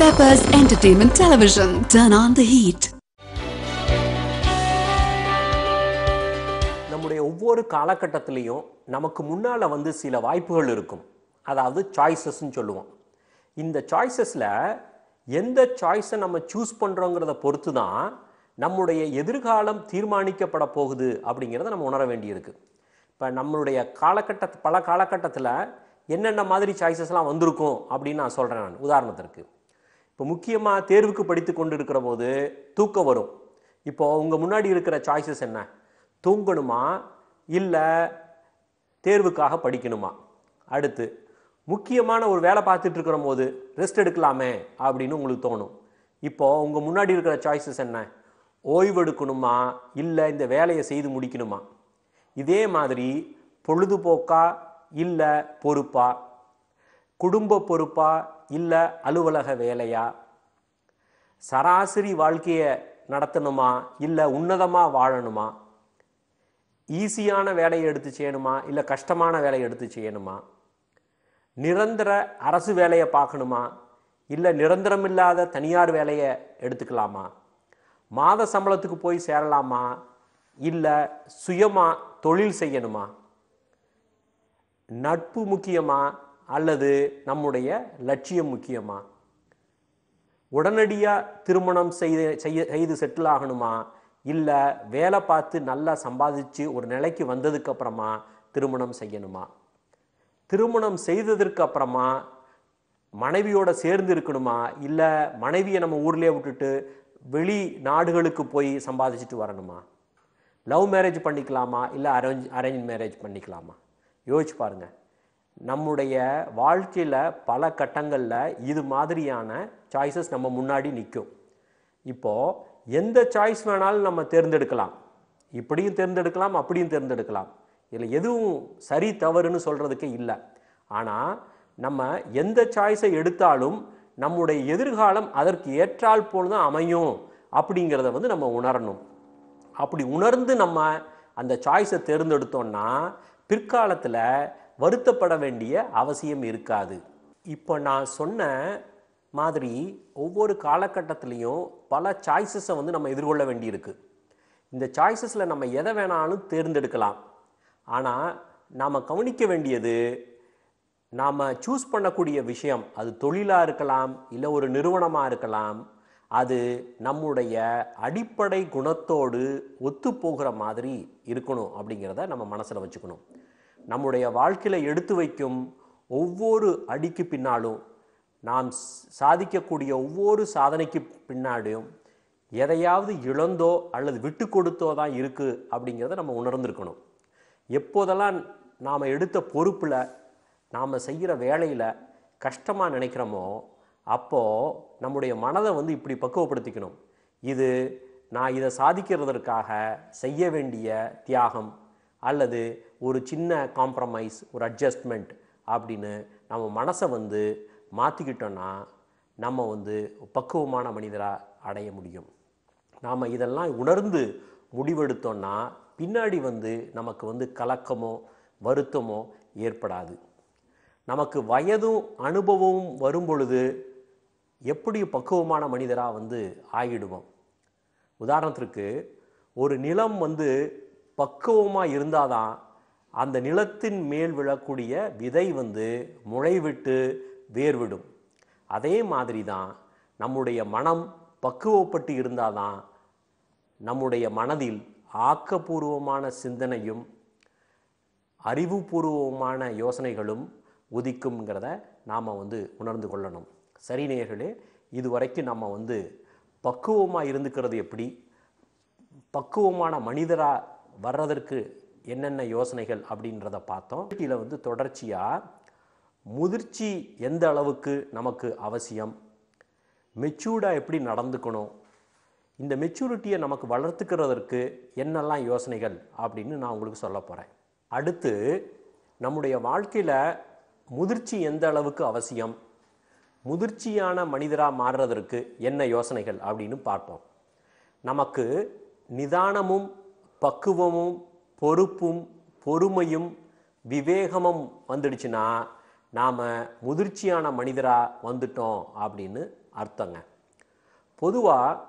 Peppers Entertainment Television. Turn on the heat. நம்முடைய ஒவ்வொரு காலகட்டத்திலையும் நமக்கு முன்னால் வந்து சில வாய்ப்புகள் இருக்கும் அதாவது சாய்ஸஸ்ன்னு சொல்லுவோம் இந்த சாய்ஸஸில் எந்த சாய்ஸை நம்ம சூஸ் பண்ணுறோங்கிறத பொறுத்து தான் நம்முடைய எதிர்காலம் தீர்மானிக்கப்பட போகுது அப்படிங்கிறத நம்ம உணர வேண்டியிருக்கு இப்போ நம்மளுடைய காலகட்ட பல காலகட்டத்தில் என்னென்ன மாதிரி சாய்ஸஸ்லாம் வந்திருக்கும் அப்படின்னு நான் சொல்கிறேன் நான் உதாரணத்திற்கு இப்போ முக்கியமாக தேர்வுக்கு படித்து கொண்டு இருக்கிற போது தூக்கம் வரும் இப்போ உங்கள் முன்னாடி இருக்கிற சாய்ஸஸ் என்ன தூங்கணுமா இல்லை தேர்வுக்காக படிக்கணுமா அடுத்து முக்கியமான ஒரு வேலை பார்த்துட்டு இருக்கிற போது ரெஸ்ட் எடுக்கலாமே அப்படின்னு உங்களுக்கு தோணும் இப்போ உங்கள் முன்னாடி இருக்கிற சாய்ஸஸ் என்ன ஓய்வெடுக்கணுமா இல்லை இந்த வேலையை செய்து முடிக்கணுமா இதே மாதிரி பொழுதுபோக்கா இல்லை பொறுப்பா குடும்ப பொறுப்பா இல்லை அலுவலக வேலையா சராசரி வாழ்க்கையை நடத்தணுமா இல்லை உன்னதமாக வாழணுமா ஈஸியான வேலையை எடுத்து செய்யணுமா இல்லை கஷ்டமான வேலையை எடுத்து செய்யணுமா நிரந்தர அரசு வேலையை பார்க்கணுமா இல்லை நிரந்தரம் இல்லாத தனியார் வேலையை எடுத்துக்கலாமா மாத சம்பளத்துக்கு போய் சேரலாமா இல்லை சுயமாக தொழில் செய்யணுமா நட்பு முக்கியமாக அல்லது நம்முடைய லட்சியம் முக்கியமா உடனடியாக திருமணம் செய்து செய்ய செய்து செட்டில் ஆகணுமா இல்லை வேலை பார்த்து நல்லா சம்பாதிச்சு ஒரு நிலைக்கு வந்ததுக்கப்புறமா திருமணம் செய்யணுமா திருமணம் செய்ததற்கு அப்புறமா மனைவியோட சேர்ந்து இருக்கணுமா இல்லை மனைவியை நம்ம ஊர்லேயே விட்டுட்டு வெளி நாடுகளுக்கு போய் சம்பாதிச்சுட்டு வரணுமா லவ் மேரேஜ் பண்ணிக்கலாமா இல்லை அரேஞ்ச் அரேஞ்ச் மேரேஜ் பண்ணிக்கலாமா யோசிச்சு பாருங்கள் நம்முடைய வாழ்க்கையில் பல கட்டங்களில் இது மாதிரியான சாய்ஸஸ் நம்ம முன்னாடி நிற்கும் இப்போது எந்த சாய்ஸ் வேணாலும் நம்ம தேர்ந்தெடுக்கலாம் இப்படியும் தேர்ந்தெடுக்கலாம் அப்படியும் தேர்ந்தெடுக்கலாம் இதில் எதுவும் சரி தவறுன்னு சொல்கிறதுக்கு இல்லை ஆனால் நம்ம எந்த சாய்ஸை எடுத்தாலும் நம்முடைய எதிர்காலம் அதற்கு ஏற்றால் போல் தான் அமையும் அப்படிங்கிறத வந்து நம்ம உணரணும் அப்படி உணர்ந்து நம்ம அந்த சாய்ஸை தேர்ந்தெடுத்தோம்னா பிற்காலத்தில் வருத்தப்பட வேண்டிய அவசியம் இருக்காது இப்போ நான் சொன்ன மாதிரி ஒவ்வொரு காலகட்டத்திலையும் பல சாய்ஸஸை வந்து நம்ம எதிர்கொள்ள வேண்டியிருக்கு இந்த சாய்ஸஸில் நம்ம எதை வேணாலும் தேர்ந்தெடுக்கலாம் ஆனால் நாம் கவனிக்க வேண்டியது நாம் சூஸ் பண்ணக்கூடிய விஷயம் அது தொழிலாக இருக்கலாம் இல்லை ஒரு நிறுவனமாக இருக்கலாம் அது நம்முடைய அடிப்படை குணத்தோடு ஒத்து போகிற மாதிரி இருக்கணும் அப்படிங்கிறத நம்ம மனசில் வச்சுக்கணும் நம்முடைய வாழ்க்கையில் எடுத்து வைக்கும் ஒவ்வொரு அடிக்கு பின்னாலும் நாம் சாதிக்கக்கூடிய ஒவ்வொரு சாதனைக்கு பின்னாடியும் எதையாவது இழந்தோ அல்லது விட்டு கொடுத்தோ தான் இருக்குது அப்படிங்கிறத நம்ம உணர்ந்திருக்கணும் எப்போதெல்லாம் நாம் எடுத்த பொறுப்பில் நாம் செய்கிற வேலையில் கஷ்டமாக நினைக்கிறோமோ அப்போது நம்முடைய மனதை வந்து இப்படி பக்குவப்படுத்திக்கணும் இது நான் இதை சாதிக்கிறதற்காக செய்ய வேண்டிய தியாகம் அல்லது ஒரு சின்ன காம்ப்ரமைஸ் ஒரு அட்ஜஸ்ட்மெண்ட் அப்படின்னு நம்ம மனசை வந்து மாற்றிக்கிட்டோன்னா நம்ம வந்து பக்குவமான மனிதராக அடைய முடியும் நாம் இதெல்லாம் உணர்ந்து முடிவெடுத்தோன்னா பின்னாடி வந்து நமக்கு வந்து கலக்கமோ வருத்தமோ ஏற்படாது நமக்கு வயதும் அனுபவமும் வரும் பொழுது எப்படி பக்குவமான மனிதராக வந்து ஆகிடுவோம் உதாரணத்திற்கு ஒரு நிலம் வந்து பக்குவமாக இருந்தால் தான் அந்த நிலத்தின் மேல் விழக்கூடிய விதை வந்து முளைவிட்டு வேர்விடும் அதே மாதிரி தான் நம்முடைய மனம் பக்குவப்பட்டு இருந்தால் தான் நம்முடைய மனதில் ஆக்கப்பூர்வமான சிந்தனையும் அறிவுபூர்வமான யோசனைகளும் உதிக்கும்ங்கிறத நாம் வந்து உணர்ந்து கொள்ளணும் சரி நேர்களே இதுவரைக்கும் நம்ம வந்து பக்குவமாக இருந்துக்கிறது எப்படி பக்குவமான மனிதராக வர்றதற்கு என்னென்ன யோசனைகள் அப்படின்றத பார்த்தோம் இதில் வந்து தொடர்ச்சியாக முதிர்ச்சி எந்த அளவுக்கு நமக்கு அவசியம் மெச்சூர்டாக எப்படி நடந்துக்கணும் இந்த மெச்சூரிட்டியை நமக்கு வளர்த்துக்கிறதற்கு என்னெல்லாம் யோசனைகள் அப்படின்னு நான் உங்களுக்கு சொல்ல போகிறேன் அடுத்து நம்முடைய வாழ்க்கையில் முதிர்ச்சி எந்த அளவுக்கு அவசியம் முதிர்ச்சியான மனிதராக மாறுறதற்கு என்ன யோசனைகள் அப்படின்னு பார்ப்போம் நமக்கு நிதானமும் பக்குவமும் பொறுப்பும் பொறுமையும் விவேகமும் வந்துடுச்சுன்னா நாம் முதிர்ச்சியான மனிதராக வந்துட்டோம் அப்படின்னு அர்த்தங்க பொதுவாக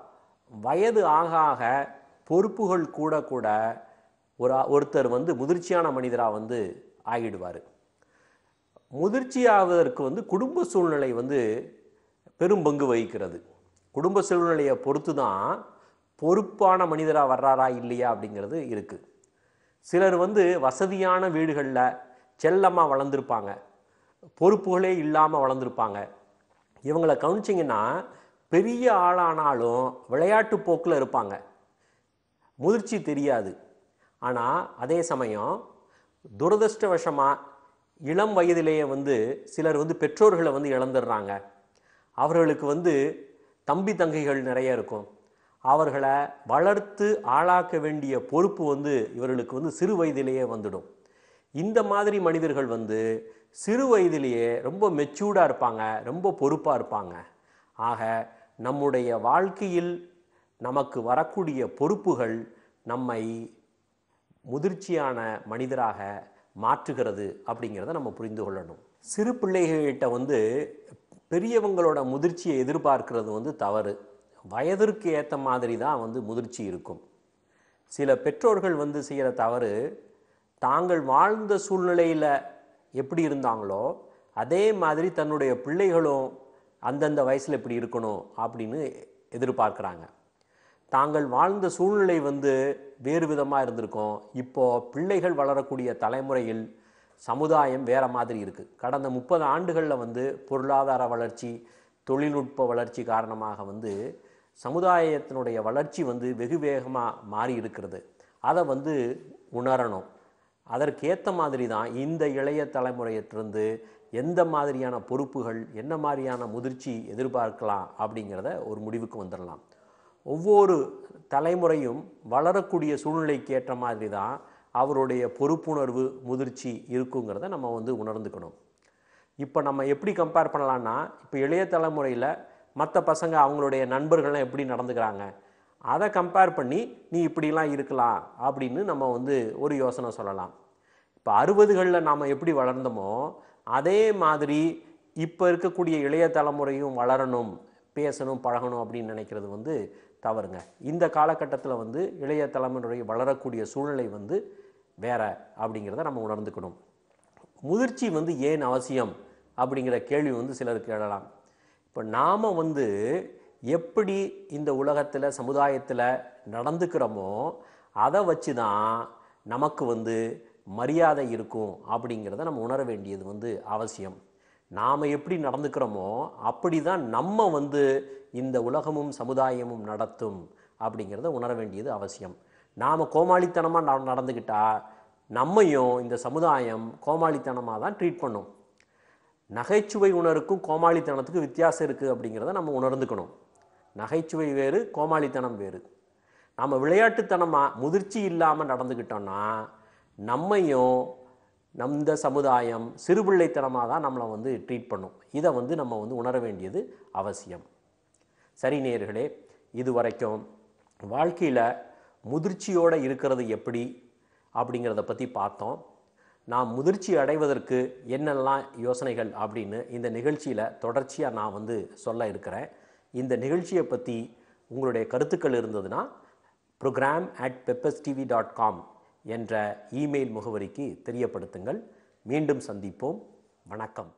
வயது ஆக ஆக பொறுப்புகள் கூட கூட ஒரு ஒருத்தர் வந்து முதிர்ச்சியான மனிதராக வந்து ஆகிடுவார் முதிர்ச்சியாவதற்கு வந்து குடும்ப சூழ்நிலை வந்து பெரும் பங்கு வகிக்கிறது குடும்ப சூழ்நிலையை பொறுத்து தான் பொறுப்பான மனிதராக வர்றாரா இல்லையா அப்படிங்கிறது இருக்குது சிலர் வந்து வசதியான வீடுகளில் செல்லமாக வளர்ந்துருப்பாங்க பொறுப்புகளே இல்லாமல் வளர்ந்துருப்பாங்க இவங்களை கவனிச்சிங்கன்னா பெரிய ஆளானாலும் விளையாட்டு போக்கில் இருப்பாங்க முதிர்ச்சி தெரியாது ஆனால் அதே சமயம் துரதிருஷ்டவசமாக இளம் வயதிலேயே வந்து சிலர் வந்து பெற்றோர்களை வந்து இழந்துடுறாங்க அவர்களுக்கு வந்து தம்பி தங்கைகள் நிறைய இருக்கும் அவர்களை வளர்த்து ஆளாக்க வேண்டிய பொறுப்பு வந்து இவர்களுக்கு வந்து சிறு வயதிலேயே வந்துடும் இந்த மாதிரி மனிதர்கள் வந்து சிறு வயதிலேயே ரொம்ப மெச்சூர்டாக இருப்பாங்க ரொம்ப பொறுப்பாக இருப்பாங்க ஆக நம்முடைய வாழ்க்கையில் நமக்கு வரக்கூடிய பொறுப்புகள் நம்மை முதிர்ச்சியான மனிதராக மாற்றுகிறது அப்படிங்கிறத நம்ம புரிந்து கொள்ளணும் சிறு பிள்ளைகள்கிட்ட வந்து பெரியவங்களோட முதிர்ச்சியை எதிர்பார்க்கிறது வந்து தவறு வயதிற்கு ஏற்ற மாதிரி தான் வந்து முதிர்ச்சி இருக்கும் சில பெற்றோர்கள் வந்து செய்கிற தவறு தாங்கள் வாழ்ந்த சூழ்நிலையில் எப்படி இருந்தாங்களோ அதே மாதிரி தன்னுடைய பிள்ளைகளும் அந்தந்த வயசில் எப்படி இருக்கணும் அப்படின்னு எதிர்பார்க்குறாங்க தாங்கள் வாழ்ந்த சூழ்நிலை வந்து வேறு விதமாக இருந்திருக்கும் இப்போது பிள்ளைகள் வளரக்கூடிய தலைமுறையில் சமுதாயம் வேறு மாதிரி இருக்குது கடந்த முப்பது ஆண்டுகளில் வந்து பொருளாதார வளர்ச்சி தொழில்நுட்ப வளர்ச்சி காரணமாக வந்து சமுதாயத்தினுடைய வளர்ச்சி வந்து வெகு வேகமாக மாறி இருக்கிறது அதை வந்து உணரணும் அதற்கேற்ற மாதிரி தான் இந்த இளைய தலைமுறையிலிருந்து எந்த மாதிரியான பொறுப்புகள் என்ன மாதிரியான முதிர்ச்சி எதிர்பார்க்கலாம் அப்படிங்கிறத ஒரு முடிவுக்கு வந்துடலாம் ஒவ்வொரு தலைமுறையும் வளரக்கூடிய சூழ்நிலைக்கு ஏற்ற மாதிரி தான் அவருடைய பொறுப்புணர்வு முதிர்ச்சி இருக்குங்கிறத நம்ம வந்து உணர்ந்துக்கணும் இப்போ நம்ம எப்படி கம்பேர் பண்ணலான்னா இப்போ இளைய தலைமுறையில் மற்ற பசங்க அவங்களுடைய நண்பர்கள்லாம் எப்படி நடந்துக்கிறாங்க அதை கம்பேர் பண்ணி நீ இப்படிலாம் இருக்கலாம் அப்படின்னு நம்ம வந்து ஒரு யோசனை சொல்லலாம் இப்போ அறுபதுகளில் நாம் எப்படி வளர்ந்தோமோ அதே மாதிரி இப்போ இருக்கக்கூடிய இளைய தலைமுறையும் வளரணும் பேசணும் பழகணும் அப்படின்னு நினைக்கிறது வந்து தவறுங்க இந்த காலகட்டத்தில் வந்து இளைய தலைமுறை வளரக்கூடிய சூழ்நிலை வந்து வேற அப்படிங்கிறத நம்ம உணர்ந்துக்கணும் முதிர்ச்சி வந்து ஏன் அவசியம் அப்படிங்கிற கேள்வி வந்து சிலருக்கு எழலாம் இப்போ நாம் வந்து எப்படி இந்த உலகத்தில் சமுதாயத்தில் நடந்துக்கிறோமோ அதை வச்சு தான் நமக்கு வந்து மரியாதை இருக்கும் அப்படிங்கிறத நம்ம உணர வேண்டியது வந்து அவசியம் நாம் எப்படி நடந்துக்கிறோமோ அப்படி தான் நம்ம வந்து இந்த உலகமும் சமுதாயமும் நடத்தும் அப்படிங்கிறத உணர வேண்டியது அவசியம் நாம் கோமாளித்தனமாக நடந்துக்கிட்டால் நம்மையும் இந்த சமுதாயம் கோமாளித்தனமாக தான் ட்ரீட் பண்ணும் நகைச்சுவை உணருக்கும் கோமாளித்தனத்துக்கும் வித்தியாசம் இருக்குது அப்படிங்கிறத நம்ம உணர்ந்துக்கணும் நகைச்சுவை வேறு கோமாளித்தனம் வேறு நம்ம விளையாட்டுத்தனமாக முதிர்ச்சி இல்லாமல் நடந்துக்கிட்டோன்னா நம்மையும் நம் இந்த சமுதாயம் சிறுபிள்ளைத்தனமாக தான் நம்மளை வந்து ட்ரீட் பண்ணும் இதை வந்து நம்ம வந்து உணர வேண்டியது அவசியம் சரி நேர்களே இது வரைக்கும் வாழ்க்கையில் முதிர்ச்சியோடு இருக்கிறது எப்படி அப்படிங்கிறத பற்றி பார்த்தோம் நாம் முதிர்ச்சி அடைவதற்கு என்னெல்லாம் யோசனைகள் அப்படின்னு இந்த நிகழ்ச்சியில் தொடர்ச்சியாக நான் வந்து சொல்ல இருக்கிறேன் இந்த நிகழ்ச்சியை பற்றி உங்களுடைய கருத்துக்கள் இருந்ததுன்னா program at Peppers TV dot com என்ற இமெயில் முகவரிக்கு தெரியப்படுத்துங்கள் மீண்டும் சந்திப்போம் வணக்கம்